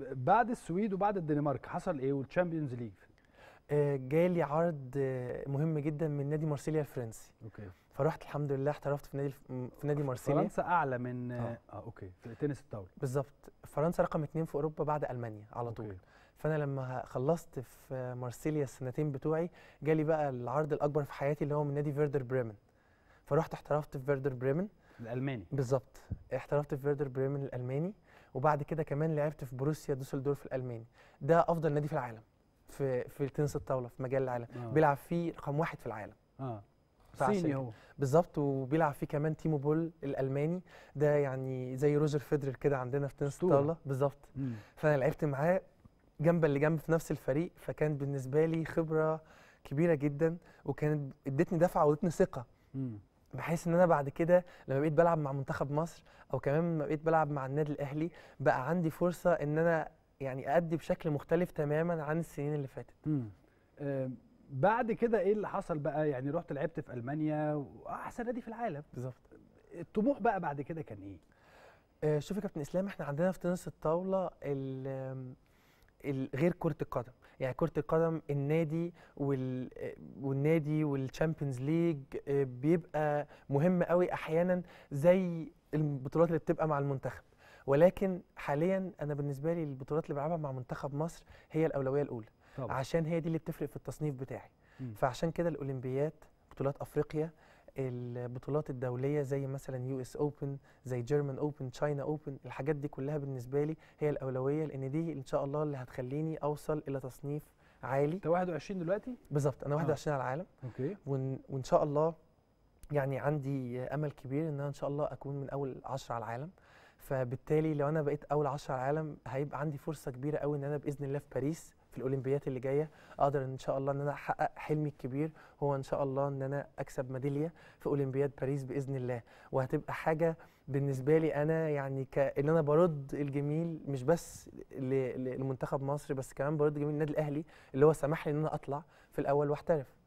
بعد السويد وبعد الدنمارك حصل ايه والتشامبيونز ليج جالي عرض آه، مهم جدا من نادي مارسيليا الفرنسي اوكي فروحت الحمد لله احترفت في نادي في نادي مارسيليا فرنسا اعلى من آه. اه, آه اوكي في تنس الطاوله بالظبط فرنسا رقم اثنين في اوروبا بعد المانيا على طول أوكي. فانا لما خلصت في مارسيليا السنتين بتوعي جالي بقى العرض الاكبر في حياتي اللي هو من نادي فيردر بريمن فروحت احترفت في فيردر بريمن الالماني بالظبط احترفت في فيردر بريمن الالماني وبعد كده كمان لعبت في بروسيا دوسلدورف الالماني ده افضل نادي في العالم في في تنس الطاوله في مجال العالم آه. بيلعب فيه رقم واحد في العالم اه صيني هو بالظبط وبيلعب فيه كمان تيمو بول الالماني ده يعني زي روزر فيدرر كده عندنا في تنس الطاوله بالظبط فانا لعبت معاه جنب اللي جنب في نفس الفريق فكان بالنسبه لي خبره كبيره جدا وكانت ادتني دفعه وادتني ثقه مم. بحيث ان انا بعد كده لما بقيت بلعب مع منتخب مصر او كمان لما بقيت بلعب مع النادي الاهلي بقى عندي فرصه ان انا يعني ادي بشكل مختلف تماما عن السنين اللي فاتت امم بعد كده ايه اللي حصل بقى يعني رحت لعبت في المانيا واحسن نادي في العالم بالظبط الطموح بقى بعد كده كان ايه آه، شوف يا كابتن اسلام احنا عندنا في تنس الطاوله غير كره القدم يعني كره القدم النادي وال... والنادي والشامبيونز آه، ليج بيبقى مهم قوي احيانا زي البطولات اللي بتبقى مع المنتخب ولكن حاليا انا بالنسبه لي البطولات اللي بلعبها مع منتخب مصر هي الاولويه الاولى طبعا. عشان هي دي اللي بتفرق في التصنيف بتاعي م. فعشان كده الاولمبيات بطولات افريقيا البطولات الدوليه زي مثلا يو اس اوبن زي جيرمان اوبن تشاينا اوبن الحاجات دي كلها بالنسبه لي هي الاولويه لان دي ان شاء الله اللي هتخليني اوصل الى تصنيف عالي انت 21 دلوقتي بالظبط انا 21 آه. على العالم اوكي وإن, وان شاء الله يعني عندي امل كبير ان انا ان شاء الله اكون من اول 10 على العالم فبالتالي لو انا بقيت اول 10 على العالم هيبقى عندي فرصه كبيره قوي ان انا باذن الله في باريس في الاولمبيات اللي جايه اقدر ان شاء الله ان انا احقق حلمي الكبير هو ان شاء الله ان انا اكسب ميداليه في اولمبياد باريس باذن الله وهتبقى حاجه بالنسبه لي انا يعني كان انا برد الجميل مش بس لمنتخب مصر بس كمان برد جميل النادي الاهلي اللي هو سمح لي ان انا اطلع في الاول واحترف